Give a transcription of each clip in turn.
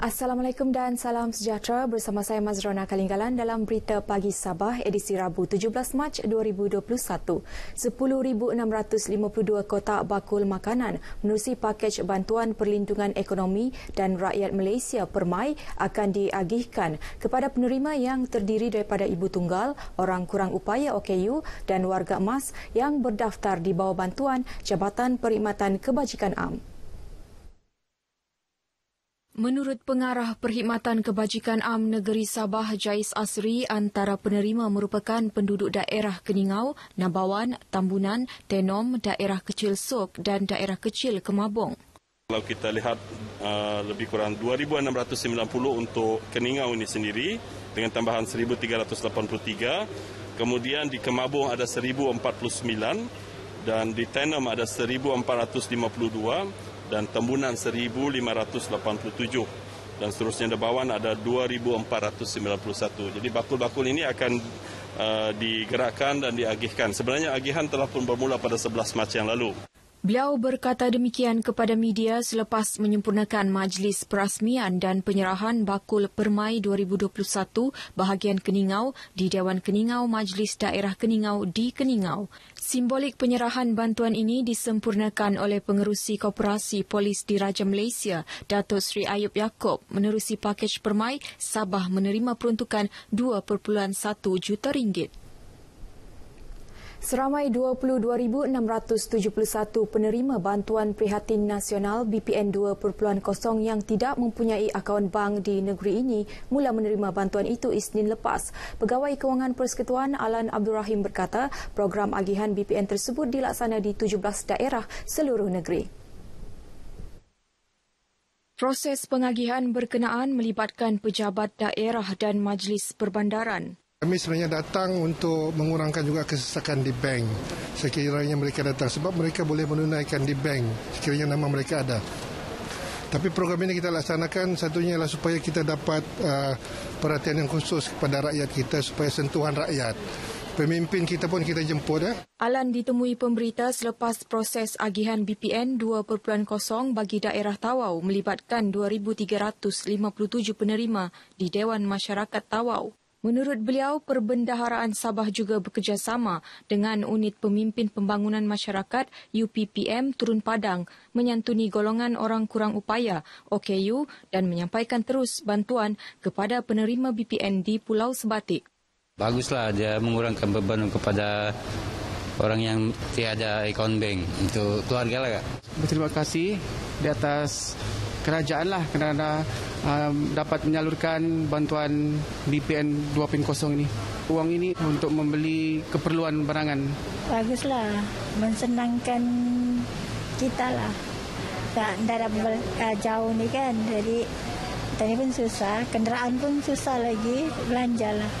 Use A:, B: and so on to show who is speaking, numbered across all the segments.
A: Assalamualaikum dan salam sejahtera bersama saya Mazrona Kalinggalan dalam Berita Pagi Sabah edisi Rabu 17 Mac 2021. 10,652 kotak bakul makanan menerusi pakej bantuan perlindungan ekonomi dan rakyat Malaysia Permai akan diagihkan kepada penerima yang terdiri daripada ibu tunggal, orang kurang upaya OKU dan warga emas yang berdaftar di bawah bantuan Jabatan Perkhidmatan Kebajikan Am. Menurut pengarah Perkhidmatan Kebajikan Am Negeri Sabah Jais Asri, antara penerima merupakan penduduk daerah Keningau, Nabawan, Tambunan, Tenom, daerah kecil Sok dan daerah kecil Kemabong.
B: Kalau kita lihat uh, lebih kurang 2,690 untuk Keningau ini sendiri dengan tambahan 1,383. Kemudian di Kemabong ada 1,049 dan di Tenom ada 1,452 dan tembunan 1587 dan seterusnya debawan ada 2491 jadi bakul-bakul ini akan uh, digerakkan dan diagihkan sebenarnya agihan telah pun bermula pada 11 Mac yang lalu
C: Beliau
A: berkata demikian kepada media selepas menyempurnakan majlis perasmian dan penyerahan bakul Permai 2021 bahagian Keningau di Dewan Keningau Majlis Daerah Keningau di Keningau. Simbolik penyerahan bantuan ini disempurnakan oleh pengerusi Koperasi Polis di Raja Malaysia, Datuk Sri Ayub Yaakob menerusi pakej Permai Sabah menerima peruntukan 2.1 juta ringgit. Seramai 22,671 penerima bantuan prihatin nasional BPN 2.0 yang tidak mempunyai akaun bank di negeri ini mula menerima bantuan itu Isnin lepas. Pegawai Kewangan Persekutuan Alan Abdul Rahim berkata program agihan BPN tersebut dilaksana di 17 daerah seluruh negeri. Proses pengagihan berkenaan melibatkan pejabat daerah dan majlis perbandaran.
B: Kami sebenarnya datang untuk mengurangkan juga kesesakan di bank. Sekiranya mereka datang sebab mereka boleh menunaikan di bank sekiranya nama mereka ada. Tapi program ini kita laksanakan satunya ialah supaya kita dapat uh, perhatian yang khusus kepada rakyat kita supaya sentuhan rakyat. Pemimpin kita pun kita jemput. Eh?
A: Alan ditemui pemberita selepas proses agihan BPN 2.0 bagi daerah Tawau melibatkan 2,357 penerima di Dewan Masyarakat Tawau. Menurut beliau, Perbendaharaan Sabah juga bekerjasama dengan Unit Pemimpin Pembangunan Masyarakat UPPM Turun Padang menyantuni golongan orang kurang upaya OKU dan menyampaikan terus bantuan kepada penerima BPN di Pulau Sebatik.
B: Baguslah dia mengurangkan beban kepada orang yang tiada account bank untuk keluarga lah. Berterima kasih di atas kerajaan lah kerana um, dapat menyalurkan bantuan BPN 2.0 ini. Uang ini untuk membeli keperluan barangan.
C: Baguslah, mensenangkan kita lah. Tak darab jauh ni kan, jadi tadi pun susah, kenderaan pun susah lagi belanja lah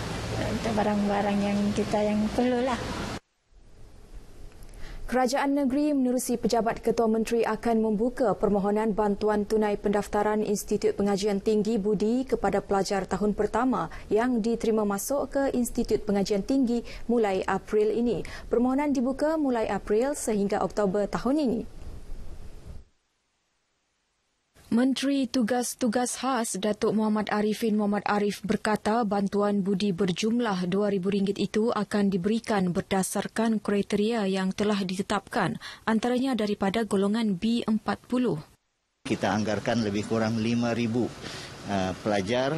C: untuk barang-barang yang kita yang perlu lah. Kerajaan negeri menerusi pejabat
A: Ketua Menteri akan membuka permohonan bantuan tunai pendaftaran Institut Pengajian Tinggi Budi kepada pelajar tahun pertama yang diterima masuk ke Institut Pengajian Tinggi mulai April ini. Permohonan dibuka mulai April sehingga Oktober tahun ini. Menteri Tugas-Tugas Khas Datuk Muhammad Arifin Muhammad Arif berkata bantuan budi berjumlah RM2,000 itu akan diberikan berdasarkan kriteria yang telah ditetapkan antaranya daripada golongan B40.
B: Kita anggarkan lebih kurang 5,000 uh, pelajar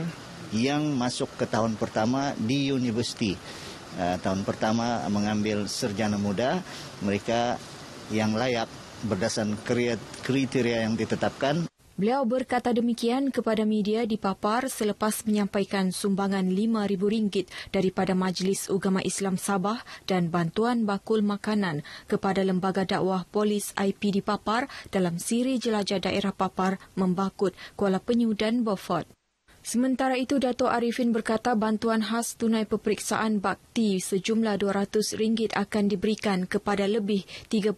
B: yang masuk ke tahun pertama di universiti. Uh, tahun pertama mengambil serjana muda, mereka yang layak berdasarkan kriteria yang ditetapkan.
A: Beliau berkata demikian kepada media di Papar selepas menyampaikan sumbangan RM5,000 daripada Majlis Ugama Islam Sabah dan bantuan bakul makanan kepada Lembaga Dakwah Polis IP di Papar dalam siri jelajah daerah Papar membakut Kuala Penyu dan Beaufort. Sementara itu, Dato' Arifin berkata bantuan khas tunai peperiksaan bakti sejumlah RM200 akan diberikan kepada lebih 30,000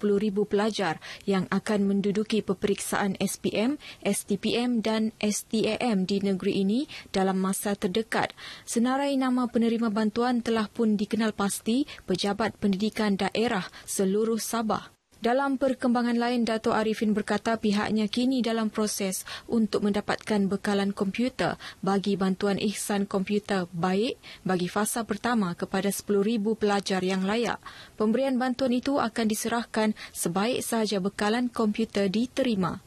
A: pelajar yang akan menduduki peperiksaan SPM, STPM dan STAM di negeri ini dalam masa terdekat. Senarai nama penerima bantuan telah pun dikenal pasti Pejabat Pendidikan Daerah seluruh Sabah. Dalam perkembangan lain, Dato Arifin berkata pihaknya kini dalam proses untuk mendapatkan bekalan komputer bagi bantuan ihsan komputer baik bagi fasa pertama kepada 10,000 pelajar yang layak. Pemberian bantuan itu akan diserahkan sebaik sahaja bekalan komputer diterima.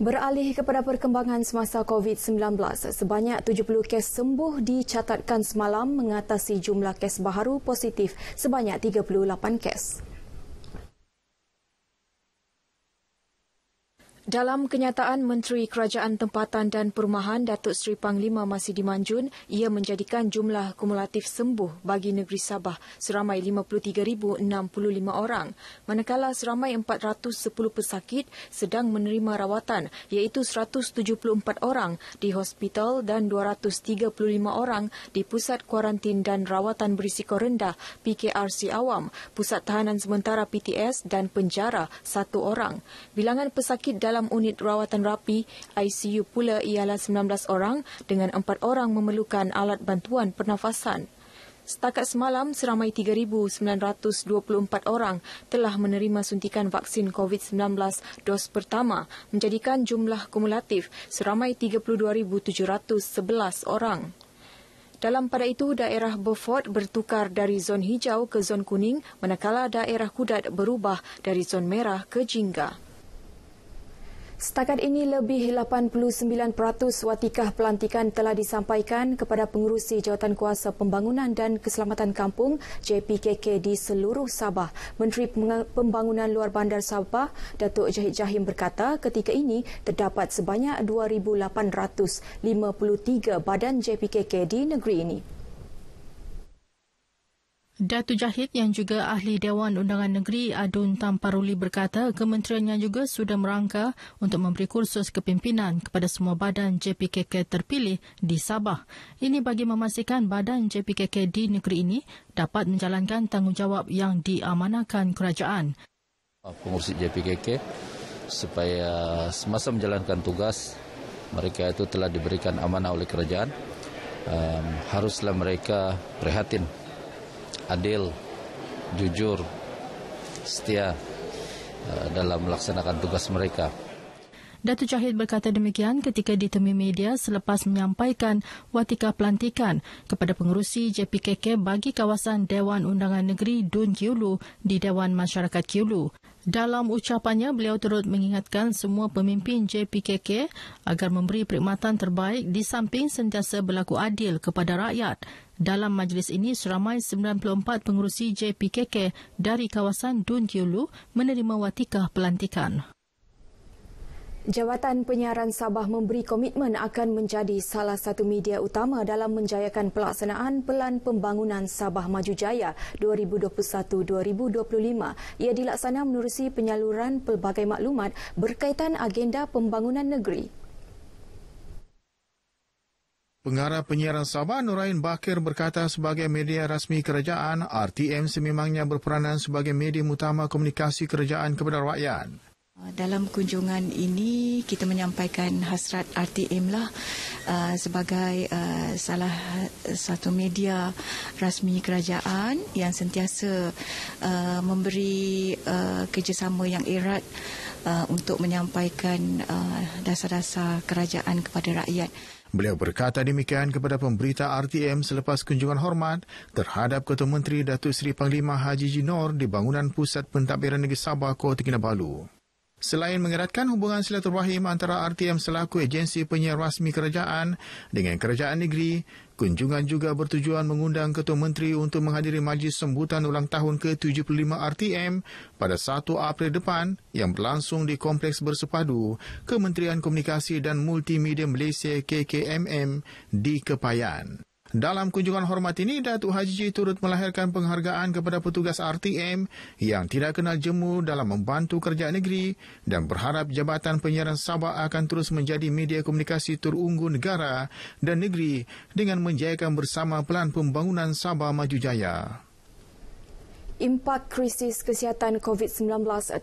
A: Beralih kepada perkembangan semasa COVID-19, sebanyak 70 kes sembuh dicatatkan semalam mengatasi jumlah kes baru positif sebanyak 38 kes. Dalam kenyataan Menteri Kerajaan Tempatan dan Perumahan Datuk Seri Panglima Masih Dimanjun, ia menjadikan jumlah kumulatif sembuh bagi negeri Sabah seramai 53,065 orang, manakala seramai 410 pesakit sedang menerima rawatan iaitu 174 orang di hospital dan 235 orang di Pusat Kuarantin dan Rawatan Berisiko Rendah PKRC Awam, Pusat Tahanan Sementara PTS dan Penjara satu orang. Bilangan pesakit dalam dalam unit rawatan rapi ICU pula ialah 19 orang dengan 4 orang memerlukan alat bantuan pernafasan. Setakat semalam, seramai 3,924 orang telah menerima suntikan vaksin COVID-19 dos pertama menjadikan jumlah kumulatif seramai 32,711 orang. Dalam pada itu, daerah Beaufort bertukar dari zon hijau ke zon kuning manakala daerah Kudat berubah dari zon merah ke jingga. Setakat ini lebih 89% watikah pelantikan telah disampaikan kepada pengurusi Jawatan Kuasa Pembangunan dan Keselamatan Kampung JPKK di seluruh Sabah. Menteri Pembangunan Luar Bandar Sabah, Datuk Jahid Jahim berkata ketika ini terdapat sebanyak 2,853 badan JPKK di negeri ini.
C: Datu Jahid yang juga ahli Dewan Undangan Negeri Adun Tamparuli berkata kementeriannya juga sudah merangka untuk memberi kursus kepimpinan kepada semua badan JPKK terpilih di Sabah. Ini bagi memastikan badan JPKK di negeri ini dapat menjalankan tanggungjawab yang diamanakan kerajaan. Pengurusi JPKK supaya semasa menjalankan tugas mereka itu telah diberikan amanah oleh kerajaan um, haruslah mereka prihatin adil, jujur, setia eh, dalam melaksanakan tugas mereka. Datuk Cahid berkata demikian ketika ditemui media selepas menyampaikan watika pelantikan kepada pengurusi JPKK bagi kawasan Dewan Undangan Negeri Dun Kiulu di Dewan Masyarakat Kiulu. Dalam ucapannya, beliau turut mengingatkan semua pemimpin JPKK agar memberi perkhidmatan terbaik di samping sentiasa berlaku adil kepada rakyat. Dalam majlis ini, seramai 94 pengurusi JPKK dari kawasan Dun Kiulu menerima watikah pelantikan.
A: Jabatan Penyiaran Sabah memberi komitmen akan menjadi salah satu media utama dalam menjayakan pelaksanaan Pelan Pembangunan Sabah Maju Jaya 2021-2025. Ia dilaksana menerusi penyaluran pelbagai maklumat berkaitan agenda pembangunan negeri.
B: Pengarah penyiaran Sabah Nurain Bakir berkata sebagai media rasmi kerajaan, RTM sememangnya berperanan sebagai media utama komunikasi kerajaan kepada rakyat.
C: Uh, dalam kunjungan ini kita menyampaikan hasrat RTM lah uh, sebagai uh, salah satu media rasmi
A: kerajaan yang sentiasa uh, memberi uh, kerjasama
C: yang erat uh, untuk menyampaikan uh, dasar-dasar uh, kerajaan kepada rakyat.
B: Beliau berkata demikian kepada pemberita RTM selepas kunjungan hormat terhadap Ketua Menteri Datuk Seri Panglima Haji Jinor di bangunan Pusat Pentadbiran Negeri Sabah, Kota Kinabalu. Selain mengeratkan hubungan silaturahim antara RTM selaku agensi penyiar rasmi kerajaan dengan kerajaan negeri, kunjungan juga bertujuan mengundang Ketua Menteri untuk menghadiri majlis sembutan ulang tahun ke-75 RTM pada 1 April depan yang berlangsung di Kompleks Bersepadu Kementerian Komunikasi dan Multimedia Malaysia KKMM di Kepayan. Dalam kunjungan hormat ini, Datuk Haji turut melahirkan penghargaan kepada petugas RTM yang tidak kenal jemu dalam membantu kerja negeri dan berharap Jabatan Penyiaran Sabah akan terus menjadi media komunikasi terunggul negara dan negeri dengan menjayakan bersama pelan pembangunan Sabah Maju Jaya.
A: Impak krisis kesihatan COVID-19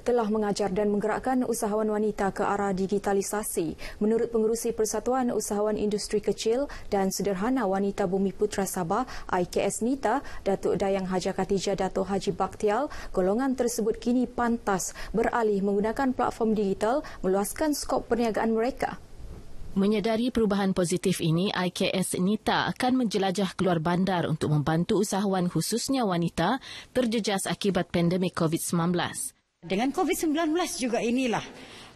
A: telah mengajar dan menggerakkan usahawan wanita ke arah digitalisasi. Menurut Pengerusi Persatuan Usahawan Industri Kecil dan Sederhana Wanita Bumi Putra Sabah, IKS Nita, Datuk Dayang Haja Katija Dato Haji Baktial, golongan tersebut kini pantas beralih menggunakan platform digital meluaskan skop perniagaan mereka.
C: Menyedari perubahan positif ini, IKS Nita akan menjelajah keluar bandar untuk membantu usahawan khususnya wanita terjejas akibat pandemik COVID-19. Dengan COVID-19 juga inilah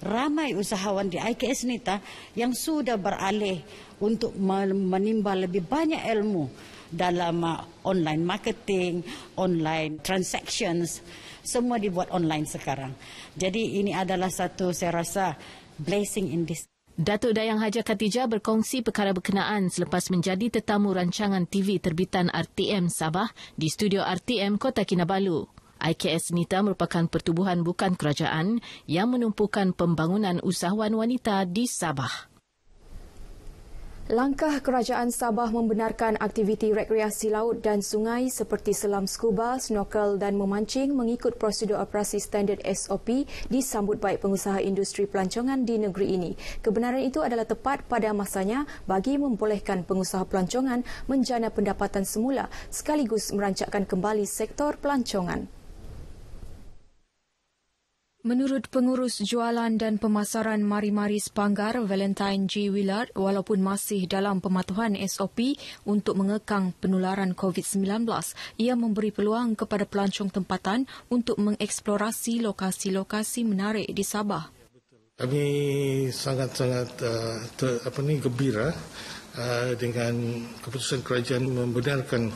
C: ramai usahawan di IKS Nita yang sudah beralih untuk menimba lebih banyak ilmu dalam uh, online marketing, online transactions, semua dibuat online sekarang. Jadi ini adalah satu saya rasa blessing in this. Datuk Dayang Haja Khatijah berkongsi perkara berkenaan selepas menjadi tetamu rancangan TV terbitan RTM Sabah di studio RTM Kota Kinabalu. IKS Nita merupakan pertubuhan bukan kerajaan yang menumpukan pembangunan usahawan wanita di Sabah.
A: Langkah Kerajaan Sabah membenarkan aktiviti rekreasi laut dan sungai seperti selam scuba, snorkel dan memancing mengikut prosedur operasi standard SOP disambut baik pengusaha industri pelancongan di negeri ini. Kebenaran itu adalah tepat pada masanya bagi membolehkan pengusaha pelancongan menjana pendapatan semula sekaligus merancakkan kembali sektor pelancongan. Menurut pengurus jualan dan pemasaran Mari-Mari Sepanggar, Valentine G. Willard, walaupun masih dalam pematuhan SOP untuk mengekang penularan COVID-19, ia memberi peluang kepada pelancong tempatan untuk mengeksplorasi lokasi-lokasi menarik di Sabah.
B: Kami sangat-sangat uh, gembira uh, dengan keputusan kerajaan membenarkan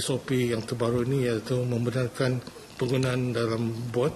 B: SOP yang terbaru ini iaitu membenarkan penggunaan dalam bot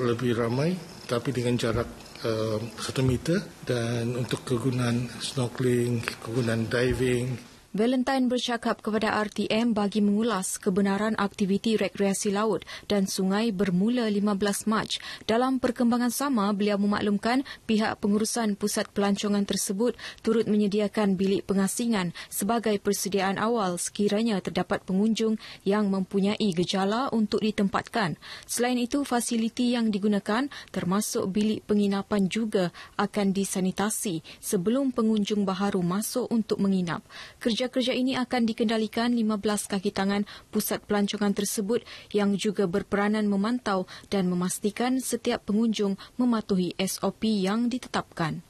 B: lebih ramai tapi dengan jarak eh, satu meter dan untuk kegunaan snorkeling, kegunaan diving,
A: Valentine bercakap kepada RTM bagi mengulas kebenaran aktiviti rekreasi laut dan sungai bermula 15 Mac. Dalam perkembangan sama, beliau memaklumkan pihak pengurusan pusat pelancongan tersebut turut menyediakan bilik pengasingan sebagai persediaan awal sekiranya terdapat pengunjung yang mempunyai gejala untuk ditempatkan. Selain itu, fasiliti yang digunakan termasuk bilik penginapan juga akan disanitasi sebelum pengunjung baharu masuk untuk menginap. Kerja kerja kerja ini akan dikendalikan 15 kaki tangan pusat pelancongan tersebut yang juga berperanan memantau dan memastikan setiap pengunjung mematuhi SOP yang ditetapkan.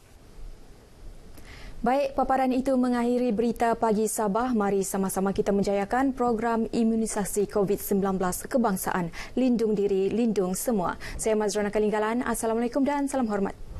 A: Baik, paparan itu mengakhiri berita pagi Sabah. Mari sama-sama kita menjayakan program imunisasi COVID-19 kebangsaan. Lindung diri, lindung semua. Saya Mazrona Kalinggalan. Assalamualaikum dan salam hormat.